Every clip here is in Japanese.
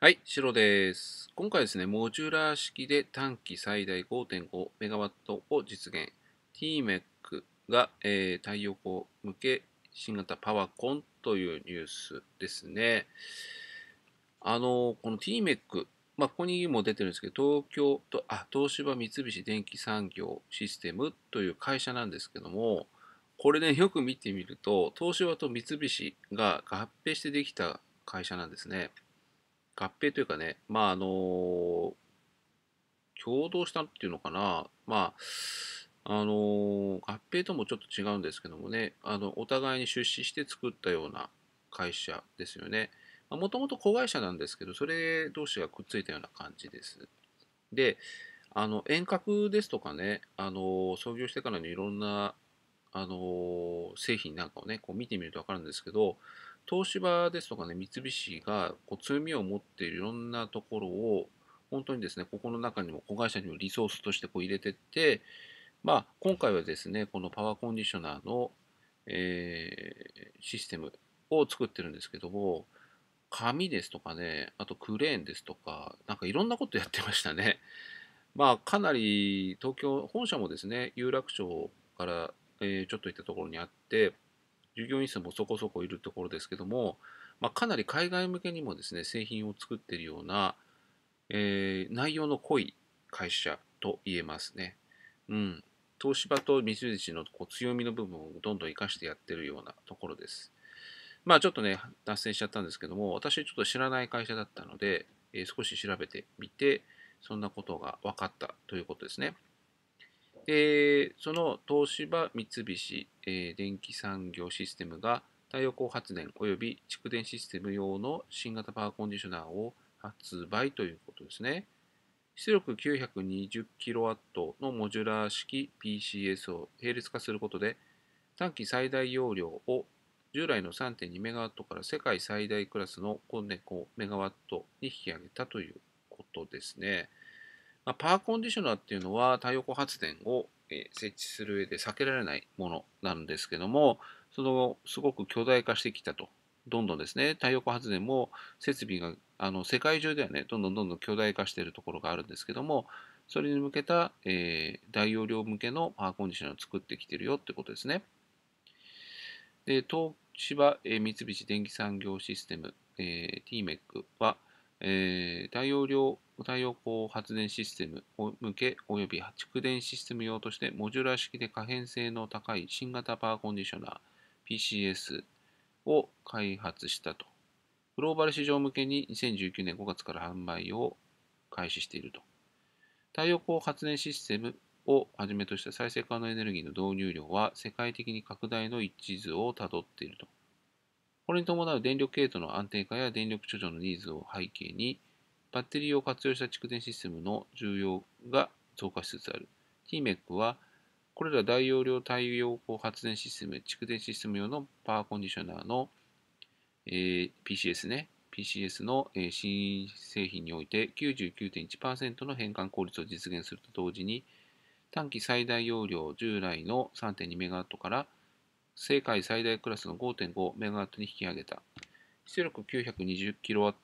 はい、白です。今回ですね、モジュラー式で短期最大 5.5MW を実現。TMEC が、えー、太陽光向け新型パワコンというニュースですね。あの、この TMEC、まあ、ここにも出てるんですけど、東京と、あ、東芝三菱電機産業システムという会社なんですけども、これね、よく見てみると、東芝と三菱が合併してできた会社なんですね。合併というかね、まああのー、共同したっていうのかな、まあ、あのー、合併ともちょっと違うんですけどもね、あの、お互いに出資して作ったような会社ですよね。もともと子会社なんですけど、それ同士がくっついたような感じです。で、あの、遠隔ですとかね、あの、創業してからのいろんな、あの、製品なんかをね、こう見てみるとわかるんですけど、東芝ですとかね、三菱がこう強みを持っているいろんなところを、本当にですね、ここの中にも子会社にもリソースとしてこう入れてって、まあ、今回はですね、このパワーコンディショナーの、えー、システムを作ってるんですけども、紙ですとかね、あとクレーンですとか、なんかいろんなことやってましたね。まあ、かなり東京、本社もですね、有楽町から、えー、ちょっと行ったところにあって、従業員数もそこそこいるところですけども、まあ、かなり海外向けにもですね、製品を作っているような、えー、内容の濃い会社と言えますね。うん。東芝と三菱のこう強みの部分をどんどん活かしてやってるようなところです。まあちょっとね、脱線しちゃったんですけども、私ちょっと知らない会社だったので、えー、少し調べてみて、そんなことが分かったということですね。えー、その東芝、三菱、えー、電気産業システムが太陽光発電及び蓄電システム用の新型パワーコンディショナーを発売ということですね。出力 920kW のモジュラー式 PCS を並列化することで、短期最大容量を従来の 3.2MW から世界最大クラスの 5MW に引き上げたということですね。まあ、パワーコンディショナーっていうのは太陽光発電を設置する上で避けられないものなんですけども、そのすごく巨大化してきたと。どんどんですね、太陽光発電も設備があの世界中ではね、どんどんどんどん巨大化しているところがあるんですけども、それに向けた、えー、大容量向けのパワーコンディショナーを作ってきてるよってことですね。で東芝、えー、三菱電機産業システム、えー、TMEC は、えー、大容量、太陽光発電システム向け及び蓄電システム用としてモジュラー式で可変性の高い新型パワーコンディショナー PCS を開発したと。グローバル市場向けに2019年5月から販売を開始していると。太陽光発電システムをはじめとした再生可能エネルギーの導入量は世界的に拡大の一図をたどっていると。これに伴う電力系統の安定化や電力貯蔵のニーズを背景に、バッテリーを活用した蓄電システムの需要が増加しつつある。TMEC は、これら大容量太陽光発電システム、蓄電システム用のパワーコンディショナーの、えー、PCS ね、PCS の、えー、新製品において99.1%の変換効率を実現すると同時に、短期最大容量従来の 3.2MW から世界最大クラスの 5.5MW に引き上げた。出力 920kW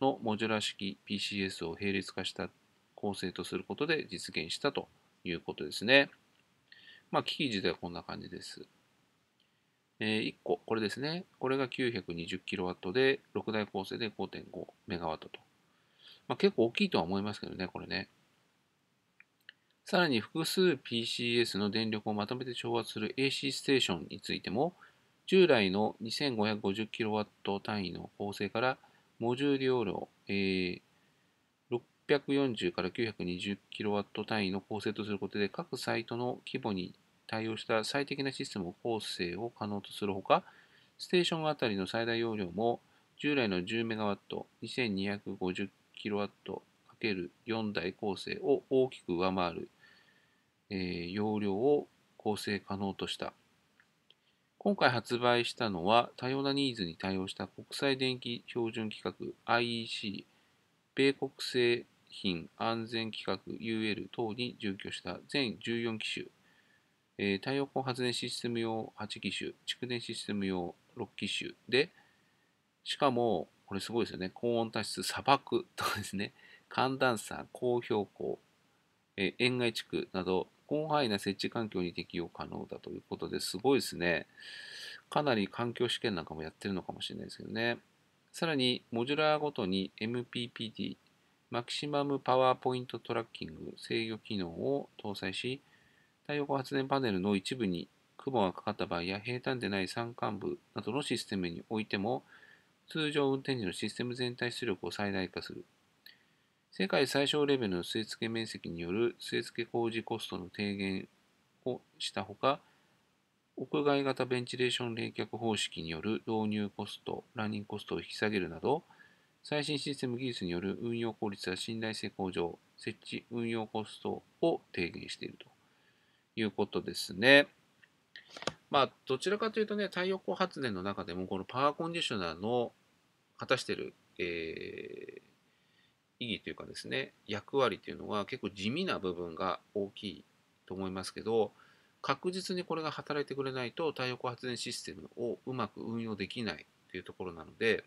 のモジュラー式 PCS を並列化した構成とすることで実現したということですね。まあ、機器自体はこんな感じです。えー、1個、これですね。これが 920kW で、6台構成で 5.5MW と。まあ、結構大きいとは思いますけどね、これね。さらに複数 PCS の電力をまとめて調圧する AC ステーションについても、従来の 2550kW 単位の構成からモジュール容量、えー、640から 920kW 単位の構成とすることで、各サイトの規模に対応した最適なシステム構成を可能とするほか、ステーションあたりの最大容量も従来の 10MW、2250kW×4 台構成を大きく上回るえ容量を構成可能とした。今回発売したのは多様なニーズに対応した国際電気標準規格 IEC 米国製品安全規格 UL 等に準拠した全14機種、え太陽光発電システム用8機種、蓄電システム用6機種で、しかも、これすごいですよね。高温多湿、砂漠とかですね、寒暖差、高標高、えー、園外地区など広範囲な設置環境に適用可能だということですごいですね。かなり環境試験なんかもやってるのかもしれないですけどね。さらに、モジュラーごとに MPPT、マキシマムパワーポイントトラッキング制御機能を搭載し、太陽光発電パネルの一部に雲がかかった場合や平坦でない山間部などのシステムにおいても、通常運転時のシステム全体出力を最大化する。世界最小レベルの据え付け面積による据え付け工事コストの低減をしたほか、屋外型ベンチレーション冷却方式による導入コスト、ランニングコストを引き下げるなど、最新システム技術による運用効率や信頼性向上、設置運用コストを低減しているということですね。まあ、どちらかというとね、太陽光発電の中でも、このパワーコンディショナーの果たしている、えー、意義というかですね役割というのは結構地味な部分が大きいと思いますけど確実にこれが働いてくれないと太陽光発電システムをうまく運用できないというところなので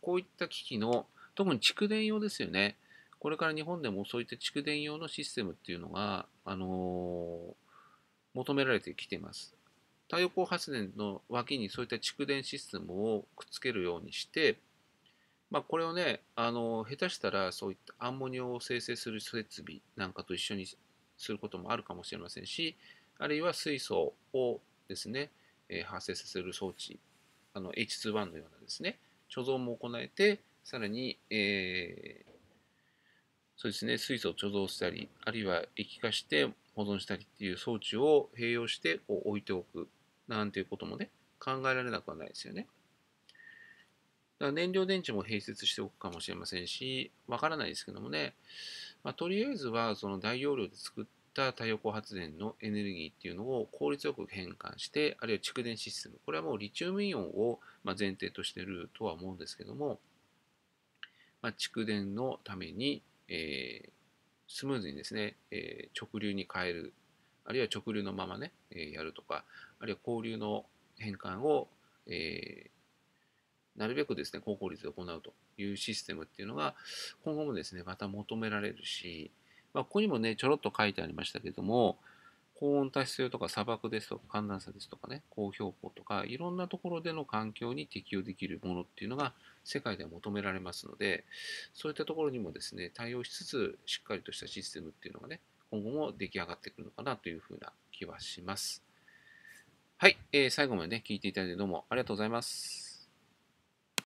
こういった機器の特に蓄電用ですよねこれから日本でもそういった蓄電用のシステムっていうのが、あのー、求められてきています太陽光発電の脇にそういった蓄電システムをくっつけるようにしてまあ、これをねあの下手したらそういったアンモニオを生成する設備なんかと一緒にすることもあるかもしれませんしあるいは水素をですね、えー、発生させる装置あの H21 のようなですね貯蔵も行えてさらに、えー、そうですね水素を貯蔵したりあるいは液化して保存したりっていう装置を併用してこう置いておくなんていうこともね考えられなくはないですよね。ら燃料電池も併設しておくかもしれませんし、わからないですけどもね、まあ、とりあえずはその大容量で作った太陽光発電のエネルギーっていうのを効率よく変換して、あるいは蓄電システム、これはもうリチウムイオンを前提としてるとは思うんですけども、まあ、蓄電のために、えー、スムーズにですね、えー、直流に変える、あるいは直流のままね、えー、やるとか、あるいは交流の変換を、えー、なるべくですね、高効率で行うというシステムっていうのが、今後もですね、また求められるし、まあ、ここにもね、ちょろっと書いてありましたけども、高温多湿性とか砂漠ですとか寒暖差ですとかね、高標高とか、いろんなところでの環境に適応できるものっていうのが世界では求められますので、そういったところにもですね、対応しつつ、しっかりとしたシステムっていうのがね、今後も出来上がってくるのかなというふうな気はします。はい、えー、最後までね、聞いていただいてどうもありがとうございます。